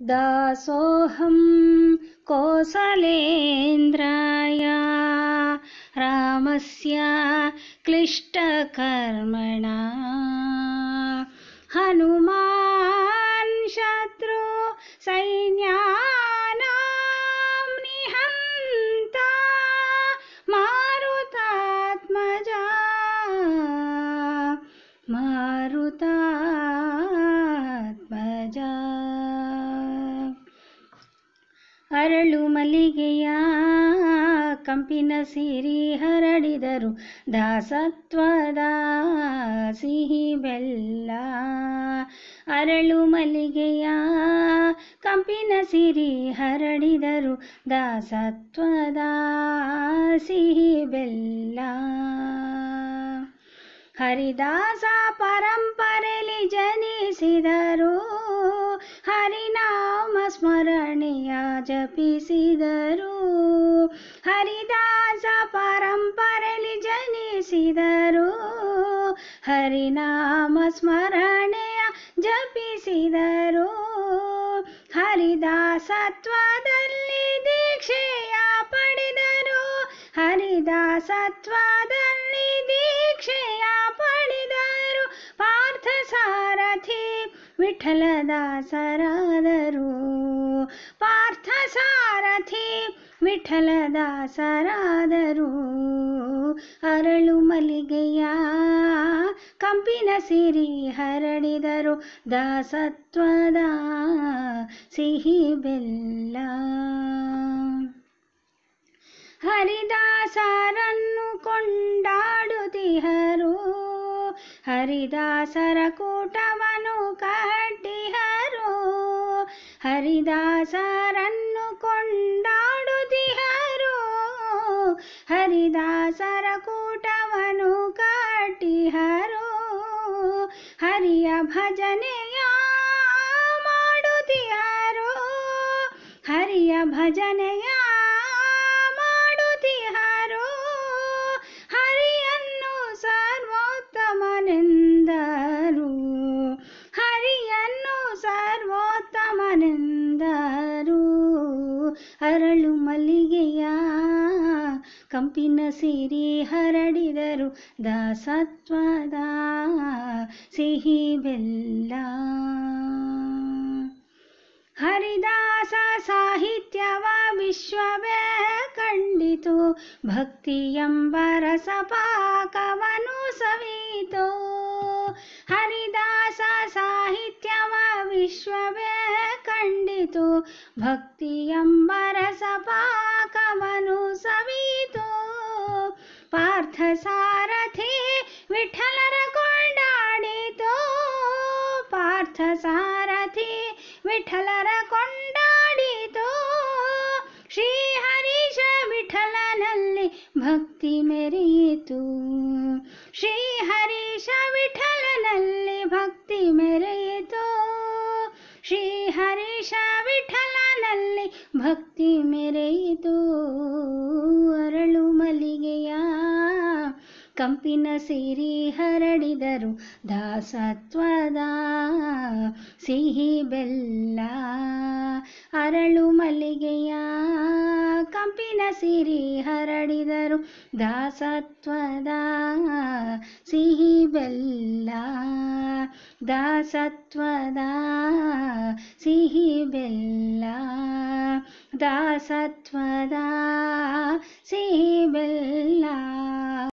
दासोऽहं कोसलेन्द्राय रामस्य क्लिष्टकर्मणा हनुमान् शत्रु सैन्या ಅರಳು ಮಲ್ಲಿಗೆಯ ಕಂಪಿನ ಸಿರಿ ಹರಡಿದರು ದಾಸತ್ವದ ಸಿಹಿ ಬೆಲ್ಲ ಅರಳು ಮಲ್ಲಿಗೆಯ ಕಂಪಿನ ಸಿರಿ ಹರಡಿದರು ದಾಸತ್ವದ ಸಿಹಿ ಬೆಲ್ಲ ಹರಿದಾಸ ಪರಂಪರೆಲಿ ಜನಿಸಿದರು ಹರಿನಾಮ ಸ್ಮರಣೆಯ ಜಪಿಸಿದರು ಹರಿದಾಸ ಪರಂಪರೆಯಲ್ಲಿ ಜನಿಸಿದರು ಹರಿನಾಮ ಸ್ಮರಣೆಯ ಜಪಿಸಿದರು ಹರಿದಾಸತ್ವದಲ್ಲಿ ದೀಕ್ಷೆ ವಿಠಲದಾಸರಾದರು ಪಾರ್ಥ ಸಾರಥಿ ವಿಠಲದಾಸರಾದರು ಅರಳು ಮಲಿಗೆಯ ಕಂಪಿನ ಸಿರಿ ಹರಡಿದರು ದಾಸತ್ವದ ಸಿಹಿ ಬೆಲ್ಲ ಹರಿದಾಸರನ್ನು ಕೊಂಡಾಡುತ್ತಿಹ ಹರಿದಾಸರ ಕೂಟವನು ಕಟ್ಟಿಹರು ಹರಿದಾಸರನ್ನು ಕೊಂಡಾಡುದಿಹರು ಹರಿದಾಸರ ಕೂಟವನು ಕಟ್ಟಿಹರು ಹರಿಯ ಭಜನೆಯ ಮಾಡುದಿಹರು ಹರಿಯ ಭಜನೆಯ ಕಂಪಿನ ಸಿರಿ ಹರಡಿದರು ದಾಸತ್ವದ ಸಿಹಿ ಬೆಲ್ಲ ಹರಿದಾಸ ಸಾಹಿತ್ಯವ ವಿಶ್ವವೇ ಕಂಡಿತು ಭಕ್ತಿ ಎಂಬ ರಸಪಾಕವನು ಸವಿತು ಹರಿದಾಸ ಸಾಹಿತ್ಯವ ವಿಶ್ವವೇ ಕಂಡಿತು ಭಕ್ತಿ ಎಂಬ ರಸಪಾಕವನು ಸವಿ पार्थ सारथि विठल कोण्डाडितो पार्थ सारथी विठल कोण्डाडितो श्री हरीश विठल भक्ति मेरी मेरितु श्री हरीश विठल भक्ति मेरितु श्री हरीश विठल भक्ति मेरितु ಕಂಪಿನ ಸಿರಿ ಹರಡಿದರು ದಾಸತ್ವದ ಸಿಹಿ ಬೆಲ್ಲ ಅರಳು ಮಲ್ಲಿಗೆಯ ಕಂಪಿನ ಸಿರಿ ಹರಡಿದರು ದಾಸತ್ವದ ಸಿಹಿ ಬೆಲ್ಲ ದಾಸತ್ವದ ಸಿಹಿ ಬೆಲ್ಲ ದಾಸತ್ವದ ಸಿಹಿ ಬೆಲ್ಲ